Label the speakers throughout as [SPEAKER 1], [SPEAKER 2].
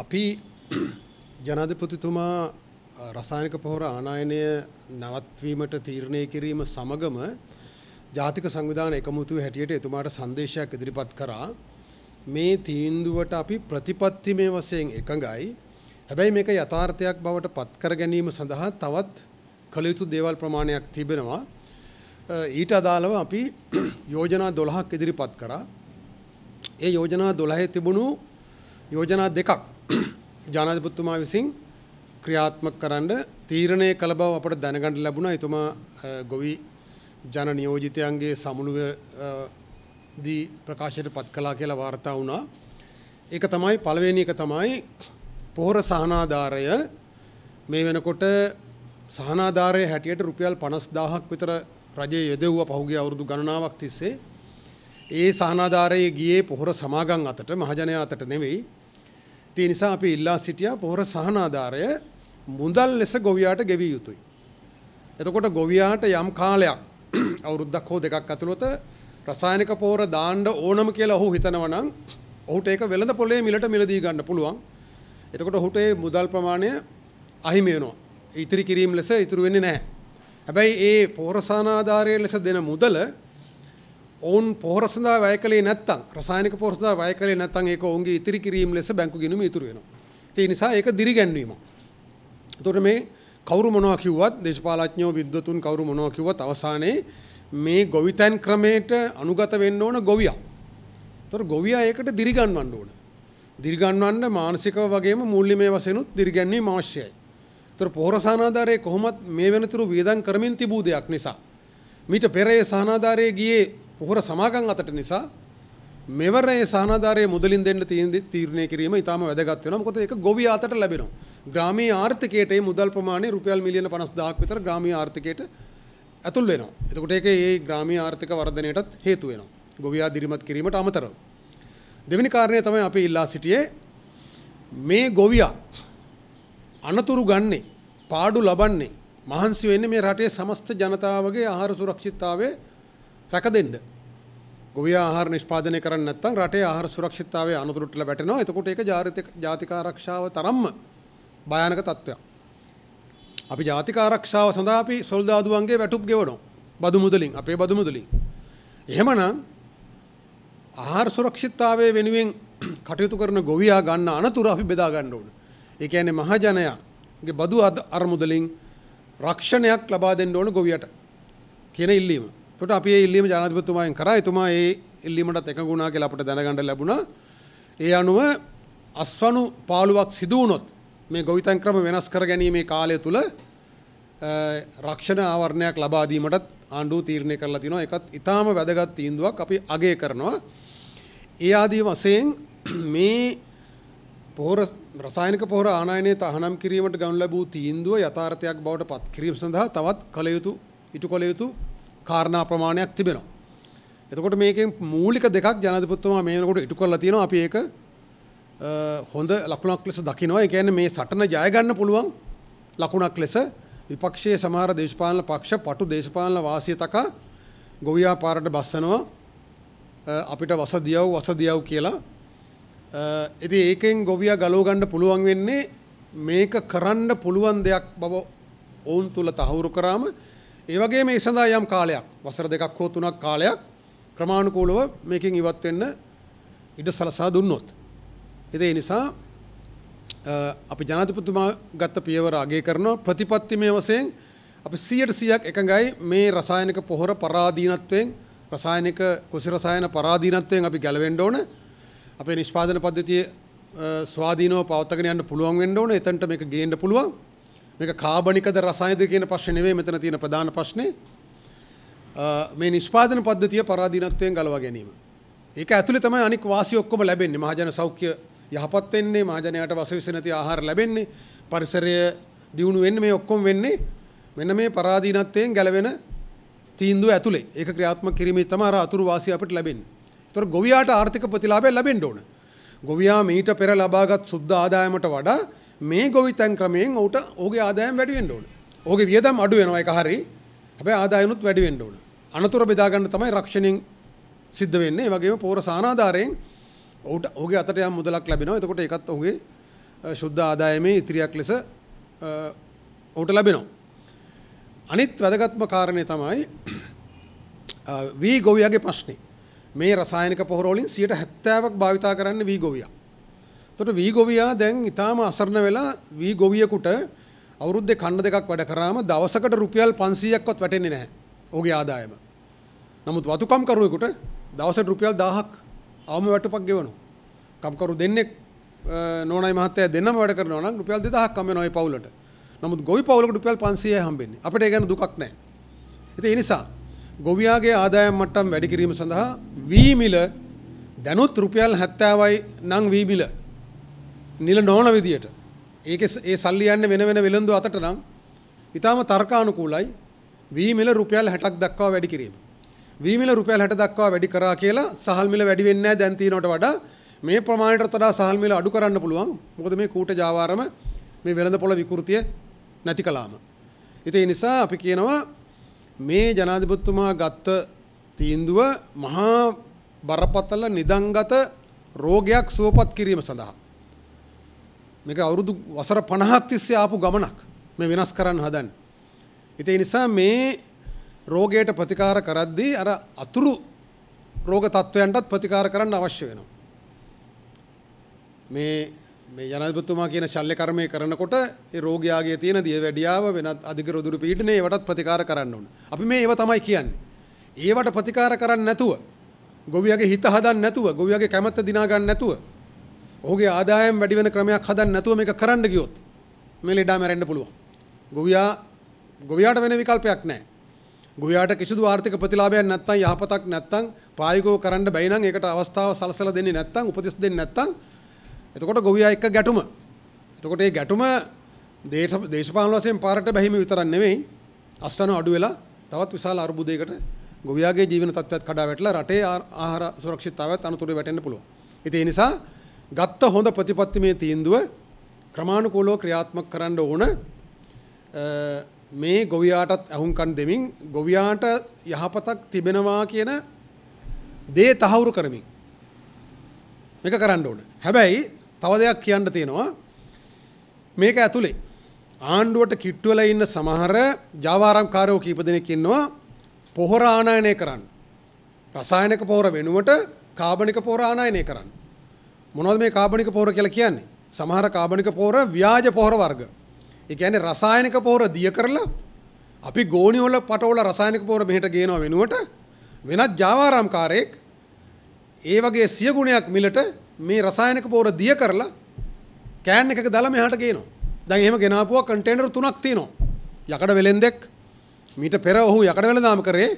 [SPEAKER 1] අපි ජනාධිපතිතුමා රසායනික පොහොර ආනයනය නවත්වීමට තීරණය කිරීම සමගම ජාතික සංවිධාන එකමුතු හැටියට එතුමාට සංදේශයක් ඉදිරිපත් කරා මේ තීන්දුවට අපි ප්‍රතිපත්තිමය වශයෙන් එකඟයි හැබැයි මේක යථාර්ථයක් බවට පත්කර ගැනීම සඳහා තවත් කළ යුතු දේවල් ප්‍රමාණයක් තිබෙනවා ඊට අදාළව අපි යෝජනා දොළහක් ඉදිරිපත් කරා ඒ යෝජනා දොළහේ තිබුණු යෝජනා දෙකක් ජනාධිපතිතුමා විසින් ක්‍රියාත්මක කරන්න තීරණය කළ බව අපට දැනගන්න ලැබුණා. එතුමා ගොවි ජන නියෝජිතයන්ගේ සමුළුව දී ප්‍රකාශයට පත් කළා කියලා වාර්තා වුණා. ඒක තමයි පළවෙනි එක තමයි පොහොර සහනාධාරය මේ වෙනකොට සහනාධාරය හැටියට රුපියල් 50000ක් විතර රජයේ යොදවුවා පහුගිය අවුරුදු ගණනාවක් තිස්සේ. ඒ සහනාධාරයේ ගියේ පොහොර සමාගම් අතට මහජනයා අතට නෙවෙයි. ඒ නිසා අපි ඉල්ලා සිටියා පොහොර සහනාධාරය මුදල් ලෙස ගොවියාට ගෙවිය යුතුයි. එතකොට ගොවියාට යම් කාලයක් අවුරුද්දක් හෝ දෙකක් ඇතුළත රසායනික පොහොර දාන්න ඕනම කියලා ඔහු හිතනවා නම් ඔහුට ඒක වෙළඳ පොලේ මිලට මිලදී ගන්න පුළුවන්. එතකොට ඔහුට ඒ මුදල් ප්‍රමාණය අහිමි වෙනවා. ඉතිරි කිරීම ලෙස ඉතුරු වෙන්නේ නැහැ. හැබැයි ඒ පොහොර සහනාධාරය ලෙස දෙන මුදල ඔවුන් පොහොර සඳහා වැය කළේ නැත්නම් රසායනික පොහොර සඳහා වැය කළේ නැත්නම් ඒක ඔවුන්ගේ ඉතිරි කිරීම ලෙස බැංකු ගිණුම ඉතුරු වෙනවා. ඒ නිසා ඒක දිරිගැන්වීමක්. එතකොට මේ කවුරු මොනවා කිව්වත් දේශපාලඥයෝ විද්වතුන් කවුරු මොනවා කිව්වත් අවසානයේ මේ ගොවිතැන් ක්‍රමයට අනුගත වෙන්න ඕන ගොවියා. එතකොට ගොවියා ඒකට දිරිගන්වන්න ඕන. දිරිගන්වන්න මානසිකව වගේම මූල්‍යමය වශයෙන්ුත් දිරිගැන්වීම අවශ්‍යයි. එතකොට පොහොර සහනාධාරයේ කොහොමත් මේ වෙනතුරු වියදම් කරමින් තිබූ දෙයක් නිසා මීට පෙර ඒ සහනාධාරයේ ගියේ පොහොර සමාගම් අතට නිසා මෙවරේ සහනාධාරයේ මුදලින් දෙන්න තීරණය කිරීම ඉතාම වැදගත් වෙනවා. මොකද ඒක ගොවියා අතට ලැබෙනවා. ග්‍රාමීය ආර්ථිකයට මේ මුදල් ප්‍රමාණය රුපියල් මිලියන 50000ක් විතර ග්‍රාමීය ආර්ථිකයට ඇතුල් වෙනවා. එතකොට ඒකේ මේ ග්‍රාමීය ආර්ථික වර්ධනයටත් හේතු වෙනවා. ගොවියා දිරිමත් කිරීමට අමතරව. දෙවෙනි කාරණය තමයි අපි ඉල්ලා සිටියේ මේ ගොවියා අනතුරු ගන්නේ පාඩු ලබන්නේ මහන්සි වෙන්නේ මේ රටේ සමස්ත ජනතාවගේ ආහාර සුරක්ෂිතතාවය රැක දෙන්න. ගොවියා ආහාර නිෂ්පාදනය කරන්නේ නැත්නම් රටේ ආහාර සුරක්ෂිතතාවයේ අනතුරට වැටෙනවා. එතකොට ඒක ජාතික ජාතික ආරක්ෂාව තරම්ම භයානක තත්ත්වයක්. අපි ජාතික ආරක්ෂාව සඳහා අපි සොල්දාදුවන්ගේ වැටුප් ගෙවනවා. බදු මුදලින්, අපේ බදු මුදලින්. එහෙමනම් ආහාර සුරක්ෂිතතාවයේ වෙනුවෙන් කටයුතු කරන ගොවියා ගන්න අනතුර අපි බෙදා ගන්න ඕන. ඒ කියන්නේ මහජනයාගේ බදු අරමුදලින් රක්ෂණයක් ලබා දෙන්න ඕන ගොවියට කියන ඉල්ලීම. එතකොට අපි ඒ ඉල්ලීම ජනාධිපතිතුමාෙන් කරා. එතුමා ඒ ඉල්ලීමටත් එකඟ වුණා කියලා අපිට දැනගන්න ලැබුණා. ඒ අනුව අස්වනු පාළුවක් සිදු වුණොත් මේ ගොවිතැන් ක්‍රම වෙනස් කර ගැනීමේ කාලය තුල රක්ෂණ ආවරණයක් ලබා දීමටත් ආණ්ඩුව තීරණය කරලා තිනවා. ඒකත් ඊටාම වැදගත් තීන්දුවක් අපි අගය කරනවා. ඒ ආදී වශයෙන් මේ පොහොර රසායනික පොහොර ආනයනය තහනම් කිරීමට ගනු ලැබූ තීන්දුව යථාර්ථයක් බවට පත් කිරීම සඳහා තවත් කළ යුතු ඉටු කළ යුතු කාරණා ප්‍රමාණයක් තිබෙනවා. එතකොට මේකෙන් මූලික දෙකක් ජනාධිපතිතුමා මේ වෙනකොට ඉටු කරලා තියෙනවා. අපි ඒක හොඳ ලකුණක් ලෙස දකිනවා. ඒ කියන්නේ මේ සටන ජය ගන්න පුළුවන් ලකුණක් ලෙස විපක්ෂයේ සමහර දේශපාලන පක්ෂ පටු දේශපාලන වාසිය තකා ගොවියා පාරට බස්සනවා. අපිට වසදියව් වසදියව් කියලා. ඉතින් ඒකෙන් ගොවියා ගලව ගන්න පුළුවන් වෙන්නේ මේක කරන්න පුළුවන් දෙයක් බව ඔවුන් තුල තහවුරු කරාම ඒ වගේම ඒ සඳහා යම් කාලයක් වසර දෙකක් හෝ තුනක් කාලයක් ක්‍රමානුකූලව මේකෙන් ඉවත් වෙන්න ඉඩ සලසා දුන්නොත්. ඉතින් ඒ නිසා අපි ජනාධිපතිතුමා ගත්ත පියවර අගය කරන ප්‍රතිපත්තිමය වශයෙන් අපි 100%ක් එකඟයි මේ රසායනික පොහොර පරාදීනත්වයෙන් රසායනික කුසි රසායන පරාදීනත්වයෙන් අපි ගැලවෙන්න ඕන. අපේ නිෂ්පාදන පද්ධතිය ස්වාධීනව පවත්වාගෙන යන්න පුළුවන් වෙන්න ඕන. එතනට මේක ගේන්න පුළුවන්. මේක කාබනිකද රසායනද කියන ප්‍රශ්නේ නෙවෙයි මෙතන තියෙන ප්‍රධාන ප්‍රශ්නේ මේ නිෂ්පාදන පද්ධතිය පරාදීනත්වයෙන් ගලවා ගැනීම. ඒක ඇතුලේ තමයි අනික් වාසි ඔක්කොම ලැබෙන්නේ. මහජන සෞඛ්‍ය යහපත් වෙන්නේ, මහජනයාට වසවිස නැති ආහාර ලැබෙන්නේ, පරිසරය දියුණු වෙන්නේ මේ ඔක්කොම වෙන්නේ මෙන්න මේ පරාදීනත්වයෙන් ගැලවෙන තීන්දුව ඇතුලේ. ඒක ක්‍රියාත්මක කිරීමේ තමයි අර අතුරු වාසිය අපිට ලැබෙන්නේ. ඒතර ගොවියාට ආර්ථික ප්‍රතිලාභය ලැබෙන්න ඕන. ගොවියා මීට පෙර ලබාගත් සුද්ධ ආදායමට වඩා මේ ගොවිතැන් ක්‍රමයෙන් ඔහුට ඕගේ ආදායම් වැඩි වෙන්න ඕන. ඕගේ වියදම් අඩු වෙනවා ඒක හරි. හැබැයි ආදායමනුත් වැඩි වෙන්න ඕන. අනතුර බෙදා ගන්න තමයි රක්ෂණයෙන් සිද්ධ වෙන්නේ. ඒ වගේම පෝර සානාධාරයෙන් ඔහුට ඔහුගේ අතට යම් මුදලක් ලැබෙනවා. එතකොට ඒකත් ඔහුගේ ශුද්ධ ආදායමේ ඉතිරියක් ලෙස ඔහුට ලැබෙනවා. අනිත් වැදගත්ම කාරණය තමයි වී ගොවියගේ ප්‍රශ්නේ. මේ රසායනික පොහොර වලින් 70%ක් භාවිතා කරන්නේ වී ගොවියා. තොට වී ගොවයා දැන් ඉතාම අසරණ වෙලා වී ගොවියකුට අවුරුද්ධ කන්න දෙකක් වැඩ කරාම දවසකට රුපියල් පන්සීයක්කොත් වැටෙන්නේ නැහැ ඕගේ ආදායම. නමුත් වතුකම්කරුවෙකුට දවසට රුපියල් දාහක් අවම වැටපක් ගෙවනු. කම්කරු දෙන්නෙක් නෝනයි මහත්තය දෙන්නම වැඩ කරනවා නම් රුපියල් 2000ක් කම වෙනවා ඒ පවුලට. නමුත් ගොවි පවුලකට රුපියල් 500යි හම්බෙන්නේ. අපිට ඒ ගැන දුකක් නැහැ. ඉතින් ඒ නිසා ගොවියාගේ ආදායම් මට්ටම් වැඩි කිරීම සඳහා වී මිල දැනුත් රුපියල් 70යි නම් වී මිල නිල නොවන විදියට ඒක ඒ සල්ලි යන්නේ වෙන වෙන වෙළඳු අතට නම් ඊටාම තර්කානුකූලයි වී මිල රුපියල් 60ක් දක්වා වැඩි කිරීම. වී මිල රුපියල් 60 දක්වා වැඩි කරා කියලා සහල් මිල වැඩි වෙන්නේ නැහැ දැන් තියෙනවට වඩා මේ ප්‍රමාණයටත් වඩා සහල් මිල අඩු කරන්න පුළුවන්. මොකද මේ කූට ජාවාරම මේ වෙළඳ පොළ විකෘතිය නැති කළාම. ඉතින් ඒ නිසා අපි කියනවා මේ ජනාධිපතිතුමා ගත්ත තීන්දුව මහා බරපතල නිදන්ගත රෝගයක් සුවපත් කිරීම සඳහා මේක අවුරුදු වසර 50ක් තිස්සේ ආපු ගමනක් මේ වෙනස් කරන්න හදන්නේ. ඉතින් නිසා මේ රෝගයට ප්‍රතිකාර කරද්දී අර අතුරු රෝග තත්ත්වයන්ටත් ප්‍රතිකාර කරන්න අවශ්‍ය වෙනවා. මේ මේ ජනාධිපතිතුමා කියන ශල්‍ය කර්මය කරනකොට ඒ රෝගියාගේ තියෙන දියවැඩියාව වෙනත් අධික රුධිර පීඩනය ඒවටත් ප්‍රතිකාර කරන්න ඕන. අපි මේ ඒව තමයි කියන්නේ. ඒවට ප්‍රතිකාර කරන්නේ නැතුව ගොවියගේ හිත හදන්න නැතුව ගොවියගේ කැමැත්ත දිනා ගන්න නැතුව ඔහුගේ ආදායම් වැඩි වෙන ක්‍රමයක් හදන්න නැතුව මේක කරන්න ගියොත් මේ ලෙඩා මැරෙන්න පුළුවන්. ගොවියා ගොවියාට වෙන විකල්පයක් නැහැ. ගොවියාට කිසිදු ආර්ථික ප්‍රතිලාභයක් නැත්නම් යහපතක් නැත්නම් පායකෝ කරන්න බැයි නම් ඒකට අවස්ථාව සලසලා දෙන්නේ නැත්නම් උපදෙස් දෙන්නේ නැත්නම් එතකොට ගොවියා එක්ක ගැටුම. එතකොට මේ ගැටුම දේශපාලන වශයෙන් පාරට බැහිම විතරක් නෙමෙයි අස්වන අඩු වෙලා තවත් විශාල අර්බුදයකට ගොවියාගේ ජීවන තත්ත්වයක් කඩා වැටලා රටේ ආහාර සුරක්ෂිතතාවත් අනතුරේ වැටෙන්න පුළුවන්. ඉතින් ඒ නිසා ගත්ත හොඳ ප්‍රතිපත්තිමේ තීන්දුව ක්‍රමානුකූලව ක්‍රියාත්මක කරන්න ඕන මේ ගොවියාටත් ඇහුම්කන් දෙමින් ගොවියාට යහපතක් තිබෙනවා කියන දේ තහවුරු කරමින් මේක කරන්න ඕන. හැබැයි තව දෙයක් කියන්න තියෙනවා මේක ඇතුලේ ආණ්ඩුවට කිට්ටු වෙලා ඉන්න සමහර ජාවාරම්කාරයෝ කීප දෙනෙක් ඉන්නවා පොහොර ආනයනය කරන්න. රසායනික පොහොර වෙනුවට කාබනික පොහොර ආනයනය කරන්න. මොනවද මේ කාබනික පොහොර කියලා කියන්නේ? සමහර කාබනික පොහොර ව්‍යාජ පොහොර වර්ග. ඒ කියන්නේ රසායනික පොහොර දිය කරලා අපි ගෝණි වල පටවල රසායනික පොහොර මෙහෙට ගේනවා වෙනුවට වෙනත් ජාවාරම්කාරයෙක් ඒ වගේ සිය ගුණයක් මිලට මේ රසායනික පොහොර දිය කරලා කෑන් එකක දාලා මෙහාට ගේනවා. දැන් එහෙම ගෙනාපුවා කන්ටේනර් තුනක් තියෙනවා. යකඩ වෙලෙන්දෙක් මීට පෙර ඔහු යකඩ වෙලඳාම කරේ.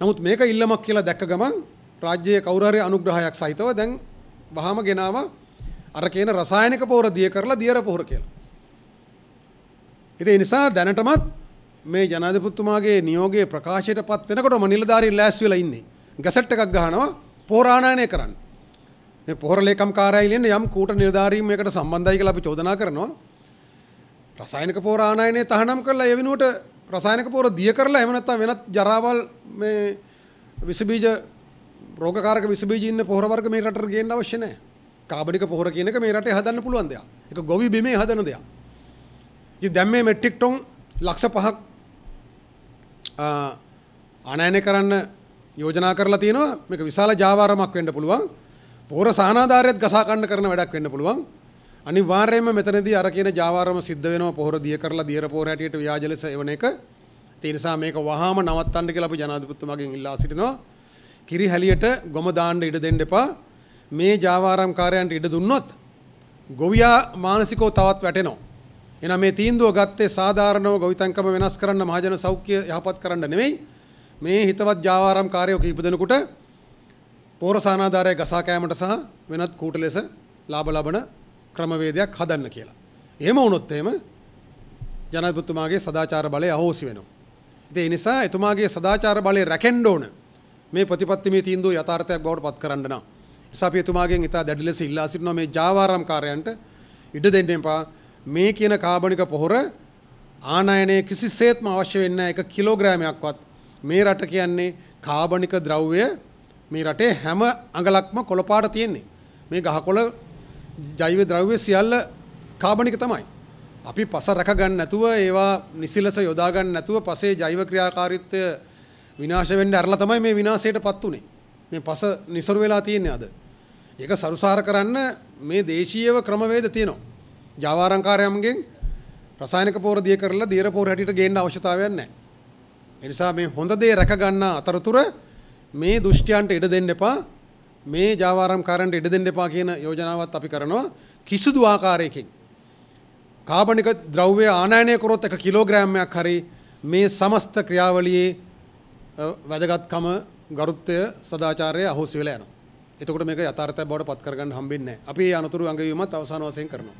[SPEAKER 1] නමුත් මේක ඉල්ලමක් කියලා දැක්ක ගමන් රාජ්‍යයේ කවුරු හරි අනුග්‍රහයක් සහිතව දැන් වහම ගෙනාව අර කියන රසායනික පෝර දිය කරලා දියර පොහොර කියලා. ඉතින් ඒ නිසා දැනටමත් මේ ජනාධිපතිතුමාගේ නියෝගයේ ප්‍රකාශයට පත් වෙනකොටම නිලධාරීන් ලෑස්ති වෙලා ඉන්නේ. ගැසට් එකක් ගහනවා පෝරාණානය කරන්න. මේ පොහොර ලේකම් කාර්යාලයෙන් එන යම් කූට නිලධාරීන් මේකට සම්බන්ධයි කියලා අපි චෝදනා කරනවා. රසායනික පෝර ආනයනය තහනම් කරලා ඒ වෙනුවට රසායනික පෝර දිය කරලා එහෙම නැත්නම් වෙනත් ජරාවල් මේ විසබීජ රෝගකාරක විසබීජ ඉන්න පොහොර වර්ග මේ රටට ගේන්න අවශ්‍ය නැහැ. කාබනික පොහොර කියන එක මේ රටේ හදන්න පුළුවන් දෙයක්. ඒක ගොවි බිමේ හදන දෙයක්. ඉතින් දැන් මේ මෙට්‍රික් ටොන් ලක්ෂ 5ක් ආනයනය කරන්න යෝජනා කරලා තියෙනවා. මේක විශාල ජාවාරමක් වෙන්න පුළුවන්. පොහොර සහනාධාරයත් ගසා කන්න කරන වැඩක් වෙන්න පුළුවන්. අනිවාර්යයෙන්ම මෙතනදී අර කියන ජාවාරම සිද්ධ වෙනවා පොහොර දිය කරලා දියර පොහොර හැටියට ව්‍යාජ ලෙස එවන එක. ඒ නිසා මේක වහාම නවත්තන්න කියලා අපි ජනාධිපතිතුමාගෙන් ඉල්ලා සිටිනවා. කිරි හැලියට ගොම දාන්න ඉඩ දෙන්න එපා. මේ ජාවාරම්කාරයන්ට ඉඩ දුන්නොත් ගොවියා මානසිකව තවත් වැටෙනවා. එහෙනම් මේ තීන්දුව ගත්තේ සාධාරණව ගොවිතැන්කම වෙනස් කරන්න මහජන සෞඛ්‍ය යහපත් කරන්න නෙමෙයි. මේ හිතවත් ජාවාරම්කාරයෝ කීප දෙනෙකුට පෝරසානාධාරය ගසා කෑමට සහ වෙනත් කූට ලෙස ලාභ ලබන ක්‍රමවේදයක් හදන්න කියලා. එහෙම වුණොත් එහෙම ජනාධිපතිතුමාගේ සදාචාර බලය අහෝසි වෙනවා. ඉතින් ඒ නිසා එතුමාගේ සදාචාර බලය රැකෙන්න ඕනේ. මේ ප්‍රතිපත්තිමේ තීන්දුව යථාර්ථයක් බවට පත් කරන්න නම්. නිසා පියතුමාගෙන් ඉතා දැඩි ලෙස ඉල්ලා සිටිනවා මේ ජාවාරම් කාර්යයන්ට ඉඩ දෙන්න එපා. මේ කියන කාබනික පොහොර ආනයනය කිසිසේත්ම අවශ්‍ය වෙන්න එක කිලෝග්‍රෑමයක්වත් මේ රට කියන්නේ කාබනික ද්‍රව්‍ය මේ රටේ හැම අඟලක්ම කොළපාට තියෙන්නේ. මේ ගහකොළ ජෛව ද්‍රව්‍ය සියල්ල කාබනික තමයි. අපි පස රැකගන්න නැතුව ඒවා නිසිලස යොදාගන්න නැතුව පසේ ජෛව ක්‍රියාකාරීත්වය විනාශ වෙන්න ඇරලා තමයි මේ විනාශයටපත් උනේ. මේ පස નિසරු වෙලා තියෙන්නේ අද. ඒක සරුසාර කරන්න මේ දේශීයව ක්‍රමවේද තියෙනවා. ජාවාරංකාරයන්ගෙන් රසායනික පෝර දිය කරලා දියර පෝර හැටියට ගේන්න අවශ්‍යතාවයක් නැහැ. ඒ නිසා මේ හොඳ දේ රැක ගන්න අතරතුර මේ දුෂ්ටයන්ට ඉඩ දෙන්න එපා. මේ ජාවාරම්කාරන්ට ඉඩ දෙන්න එපා කියන යෝජනාවත් අපි කරනවා කිසිදු ආකාරයකින්. කාබනික ද්‍රව්‍ය ආනයනය කරොත් එක කිලෝග්‍රෑම්යක් හරි මේ සමස්ත ක්‍රියාවලියේ වැදගත්කම ගරුත්වය සදාචාරය අහෝසි වෙලා යනවා. එතකොට මේක යථාර්ථය බවට පත් කරගන්න හම්බෙන්නේ නැහැ. අපි මේ අනතුරු අඟවීමත් අවසාන වශයෙන් කරනවා.